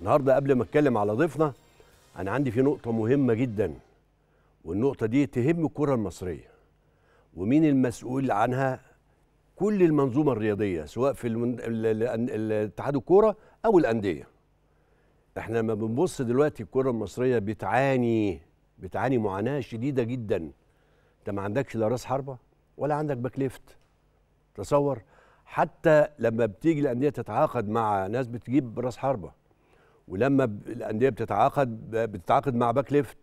النهارده قبل ما اتكلم على ضيفنا انا عندي في نقطه مهمه جدا والنقطه دي تهم الكره المصريه ومين المسؤول عنها كل المنظومه الرياضيه سواء في اتحاد الكوره او الانديه احنا لما بنبص دلوقتي الكره المصريه بتعاني بتعاني معاناه شديده جدا انت ما عندكش لا راس حربه ولا عندك باك ليفت تصور حتى لما بتيجي الانديه تتعاقد مع ناس بتجيب راس حربه ولما الانديه بتتعاقد بتتعاقد مع باك ليفت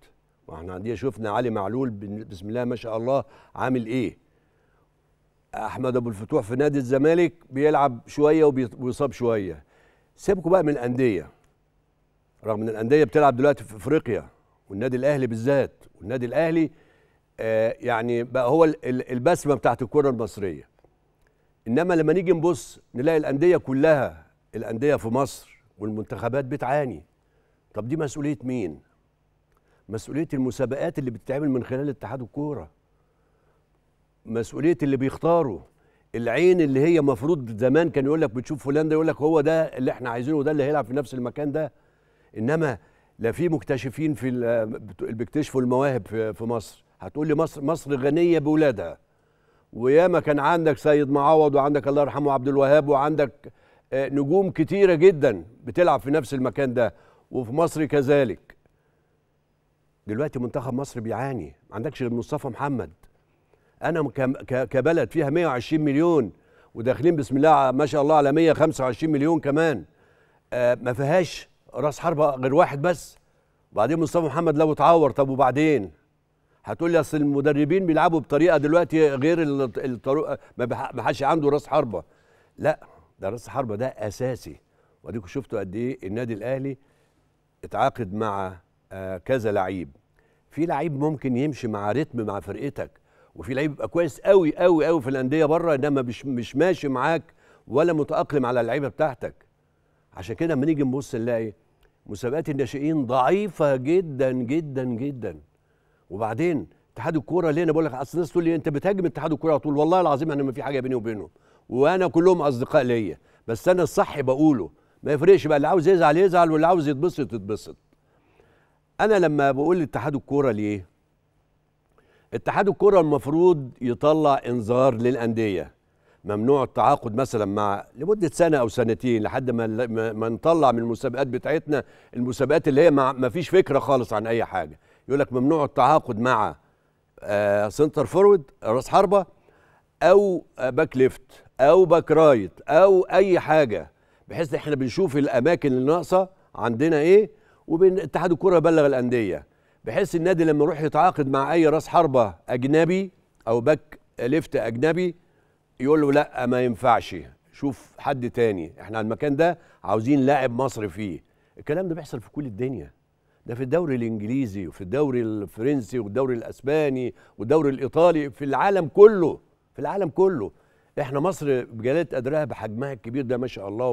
واحنا عندنا شفنا علي معلول بسم الله ما شاء الله عامل ايه احمد ابو الفتوح في نادي الزمالك بيلعب شويه وبيصاب شويه سيبكوا بقى من الانديه رغم ان الانديه بتلعب دلوقتي في افريقيا والنادي الاهلي بالذات والنادي الاهلي آه يعني بقى هو البسمه بتاعت الكره المصريه انما لما نيجي نبص نلاقي الانديه كلها الانديه في مصر والمنتخبات بتعاني طب دي مسؤوليه مين مسؤوليه المسابقات اللي بتتعمل من خلال اتحاد الكوره مسؤوليه اللي بيختاروا العين اللي هي مفروض زمان كان يقول لك بتشوف فلان ده يقول لك هو ده اللي احنا عايزينه وده اللي هيلعب في نفس المكان ده انما لا في مكتشفين في اللي بيكتشفوا المواهب في مصر هتقول لي مصر مصر غنيه بولادها وياما كان عندك سيد معوض وعندك الله يرحمه عبد الوهاب وعندك آه، نجوم كتيرة جدا بتلعب في نفس المكان ده وفي مصر كذلك دلوقتي منتخب مصر بيعاني ما عندكش غير مصطفى محمد انا كبلد فيها 120 مليون وداخلين بسم الله ما شاء الله على 125 مليون كمان آه، ما فيهاش راس حربه غير واحد بس وبعدين مصطفى محمد لو اتعور طب وبعدين هتقول لي اصل المدربين بيلعبوا بطريقه دلوقتي غير الطريقه ما حدش عنده راس حربه لا ده راس حربه ده اساسي واديكم شفتوا قد ايه النادي الاهلي اتعاقد مع آه، كذا لعيب في لعيب ممكن يمشي مع رتم مع فرقتك وفي لعيب يبقى كويس قوي قوي قوي في الانديه بره انما مش مش ماشي معاك ولا متاقلم على اللعيبه بتاعتك عشان كده لما نيجي نبص نلاقي مسابقات الناشئين ضعيفه جدا جدا جدا وبعدين اتحاد الكوره ليه انا بقول لك اصل الناس تقول لي انت بتهاجم اتحاد الكوره على طول والله العظيم انا يعني ما في حاجه بيني وبينه وانا كلهم اصدقاء ليا بس انا الصح بقوله ما يفرقش بقى اللي عاوز يزعل يزعل واللي عاوز يتبسط يتبسط انا لما بقول لاتحاد الكوره ليه اتحاد الكوره المفروض يطلع انذار للانديه ممنوع التعاقد مثلا مع لمده سنه او سنتين لحد ما ما نطلع من المسابقات بتاعتنا المسابقات اللي هي ما فيش فكره خالص عن اي حاجه يقول لك ممنوع التعاقد مع سنتر آه، فورورد راس حربه او باك ليفت او باك رايت او اي حاجه بحيث احنا بنشوف الاماكن اللي ناقصه عندنا ايه وبين اتحاد الكره بلغ الانديه بحيث النادي لما يروح يتعاقد مع اي راس حربه اجنبي او باك ليفت اجنبي يقول له لا ما ينفعش شوف حد تاني احنا على المكان ده عاوزين لاعب مصري فيه الكلام ده بيحصل في كل الدنيا ده في الدوري الانجليزي وفي الدوري الفرنسي والدوري الاسباني والدوري الايطالي في العالم كله العالم كله احنا مصر بجلاله قدرها بحجمها الكبير ده ما شاء الله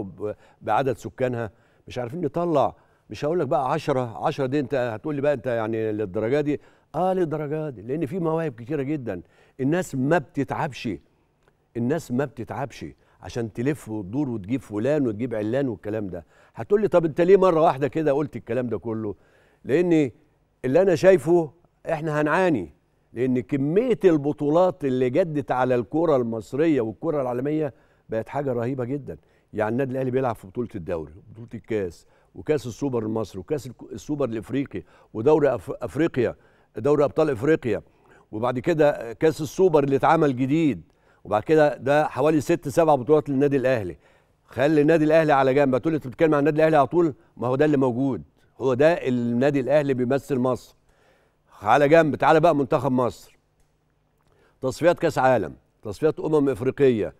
بعدد سكانها مش عارفين نطلع مش هقول لك بقى 10 10 دي انت هتقول لي بقى انت يعني للدرجه دي اه للدرجه دي لان في مواهب كتيره جدا الناس ما بتتعبش الناس ما بتتعبش عشان تلف وتدور وتجيب فلان وتجيب علان والكلام ده هتقول لي طب انت ليه مره واحده كده قلت الكلام ده كله لان اللي انا شايفه احنا هنعاني لان كميه البطولات اللي جدت على الكره المصريه والكره العالميه بقت حاجه رهيبه جدا يعني النادي الاهلي بيلعب في بطوله الدوري وبطوله الكاس وكاس السوبر المصري وكاس السوبر الافريقي ودوري أف... افريقيا دوري ابطال افريقيا وبعد كده كاس السوبر اللي اتعمل جديد وبعد كده ده حوالي ست سبع بطولات للنادي الاهلي خلي النادي الاهلي على جنب هتقول انت بتتكلم عن النادي الاهلي على طول ما هو ده اللي موجود هو ده النادي الاهلي بيمثل مصر على جنب تعالى بقى منتخب مصر تصفيات كاس عالم تصفيات امم افريقيه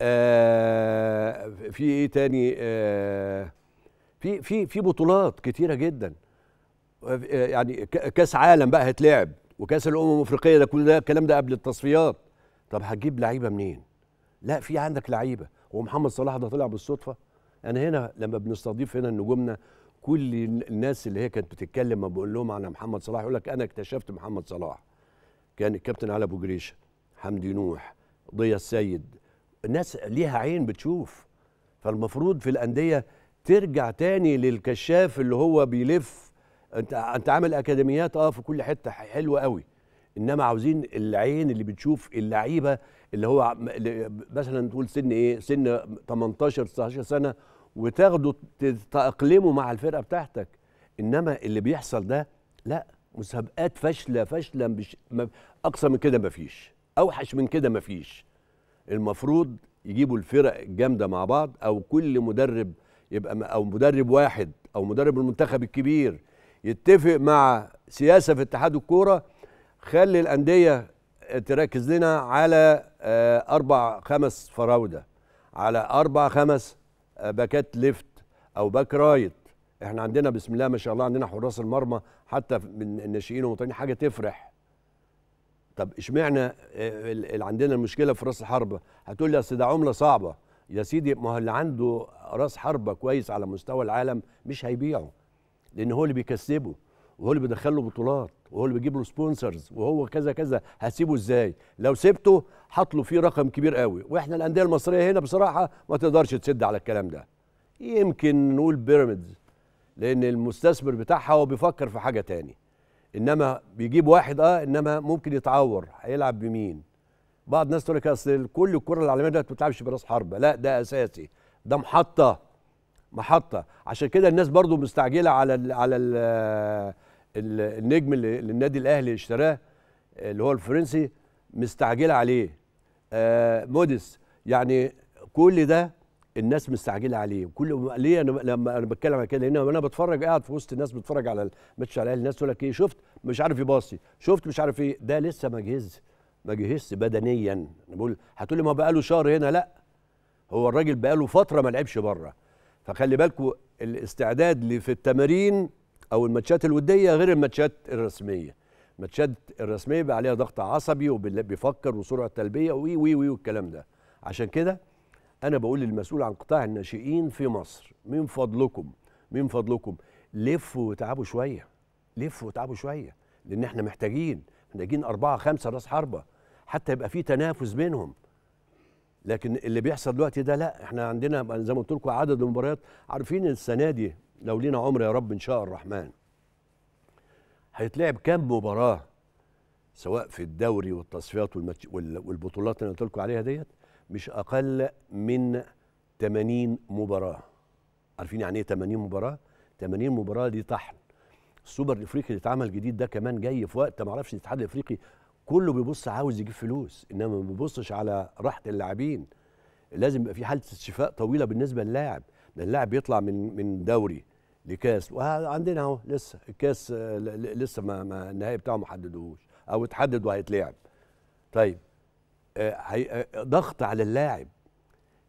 آه في ايه تاني آه في في في بطولات كتيره جدا آه يعني كاس عالم بقى هتلعب وكاس الامم الافريقيه ده كل ده الكلام ده قبل التصفيات طب هتجيب لعيبه منين لا في عندك لعيبه ومحمد صلاح ده طلع بالصدفه انا هنا لما بنستضيف هنا نجومنا كل الناس اللي هي كانت بتتكلم ما بقول لهم عن محمد صلاح يقول لك انا اكتشفت محمد صلاح كان الكابتن علي ابو جريشه حمدي نوح ضيا السيد الناس ليها عين بتشوف فالمفروض في الانديه ترجع تاني للكشاف اللي هو بيلف انت انت عامل اكاديميات اه في كل حته حلوه قوي انما عاوزين العين اللي بتشوف اللعيبه اللي هو مثلا تقول سن ايه سن 18 19 سنه وتاخده تتاقلمه مع الفرقه بتاعتك انما اللي بيحصل ده لا مسابقات فاشله فاشله مش اقصى من كده مفيش اوحش من كده مفيش المفروض يجيبوا الفرق الجامده مع بعض او كل مدرب يبقى او مدرب واحد او مدرب المنتخب الكبير يتفق مع سياسه في اتحاد الكوره خلي الانديه آه، تركز لنا على آه، اربع خمس فراوده على اربع خمس باكات آه، ليفت او باك رايت احنا عندنا بسم الله ما شاء الله عندنا حراس المرمى حتى من الناشئين ومطلعين حاجه تفرح طب اشمعنى آه، اللي عندنا المشكله في راس الحربه هتقول لي اصل ده عمله صعبه يا سيدي ما هو اللي عنده راس حربه كويس على مستوى العالم مش هيبيعه لان هو اللي بيكسبه وهو اللي بيدخل له بطولات وهو اللي بيجيب له سبونسرز وهو كذا كذا هسيبه ازاي لو سبته حاط له فيه رقم كبير قوي واحنا الانديه المصريه هنا بصراحه ما تقدرش تسد على الكلام ده يمكن نقول بيراميدز لان المستثمر بتاعها هو بيفكر في حاجه تاني انما بيجيب واحد اه انما ممكن يتعور هيلعب بمين بعض الناس تقول لك اصل كل الكره العالميه دلوقتي ما بتلعبش براس حربه لا ده اساسي ده محطه محطه عشان كده الناس برضو مستعجله على الـ على الـ النجم اللي النادي الاهلي اشتراه اللي هو الفرنسي مستعجله عليه آه، موديس يعني كل ده الناس مستعجله عليه وكل ليه انا لما انا بتكلم على كده هنا وانا بتفرج قاعد في وسط الناس بتفرج على الماتش على الناس تقول لك ايه شفت مش عارف يباصي شفت مش عارف ايه ده لسه ما جهز ما جهزش بدنيا انا بقول هتقول لي ما بقاله شهر هنا لا هو الراجل بقاله فتره ما لعبش بره فخلي بالكوا الاستعداد في التمارين او الماتشات الوديه غير الماتشات الرسميه الماتشات الرسميه بقى عليها ضغط عصبي وبيفكر وسرعه تلبيه وي وي وي والكلام ده عشان كده انا بقول للمسؤول عن قطاع الناشئين في مصر من فضلكم من فضلكم لفوا وتعبوا شويه لفوا وتعبوا شويه لان احنا محتاجين محتاجين اربعه خمسه راس حربه حتى يبقى في تنافس بينهم لكن اللي بيحصل دلوقتي ده لا احنا عندنا زي ما قلت لكم عدد المباريات عارفين السنه دي لو لينا عمر يا رب ان شاء الرحمن هيتلعب كام مباراه سواء في الدوري والتصفيات والبطولات اللي انا قلت لكم عليها ديت مش اقل من 80 مباراه عارفين يعني ايه 80 مباراه 80 مباراه دي طحن السوبر الافريقي اللي اتعمل جديد ده كمان جاي في وقت ما اعرفش الاتحاد الافريقي كله بيبص عاوز يجيب فلوس انما ما بيبصش على راحه اللاعبين لازم يبقى في حاله استشفاء طويله بالنسبه للاعب ده اللاعب بيطلع من من دوري لكاس وعندنا اهو لسه الكاس آه، لسه ما, ما النهائي بتاعه ما حددوش او اتحدد وهيتلعب طيب آه، آه، ضغط على اللاعب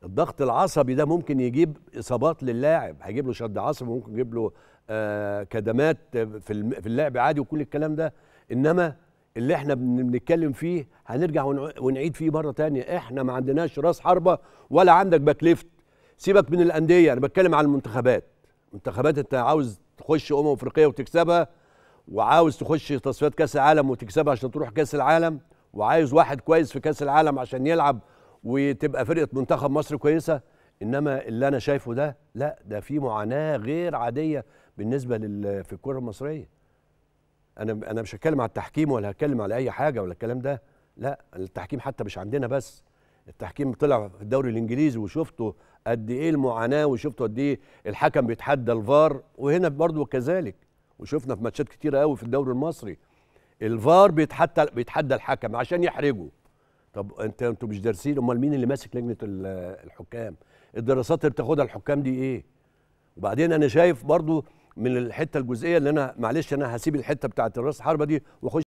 الضغط العصبي ده ممكن يجيب اصابات للاعب هيجيب له شد عصبي ممكن يجيب له آه كدمات في في اللعب عادي وكل الكلام ده انما اللي احنا بنتكلم فيه هنرجع ونعيد فيه مره تانية احنا ما عندناش راس حربه ولا عندك باك ليفت سيبك من الانديه انا بتكلم على المنتخبات منتخبات انت عاوز تخش امم افريقيه وتكسبها وعاوز تخش تصفيات كاس العالم وتكسبها عشان تروح كاس العالم وعايز واحد كويس في كاس العالم عشان يلعب وتبقى فرقه منتخب مصر كويسه انما اللي انا شايفه ده لا ده في معاناه غير عاديه بالنسبه لل في الكره المصريه انا انا مش هتكلم على التحكيم ولا هتكلم على اي حاجه ولا الكلام ده لا التحكيم حتى مش عندنا بس التحكيم طلع في الدوري الانجليزي وشفته قد ايه المعاناه وشفته قد ايه الحكم بيتحدى الفار وهنا برضه كذلك وشفنا في ماتشات كتيره قوي في الدوري المصري الفار بيتحدى بيتحدى الحكم عشان يحرجه طب انت انتوا مش دارسين امال مين اللي ماسك لجنه الحكام الدراسات اللي بتاخدها الحكام دي ايه وبعدين انا شايف برضه من الحته الجزئيه اللي انا معلش انا هسيب الحته بتاعت الراس حربه دي واخش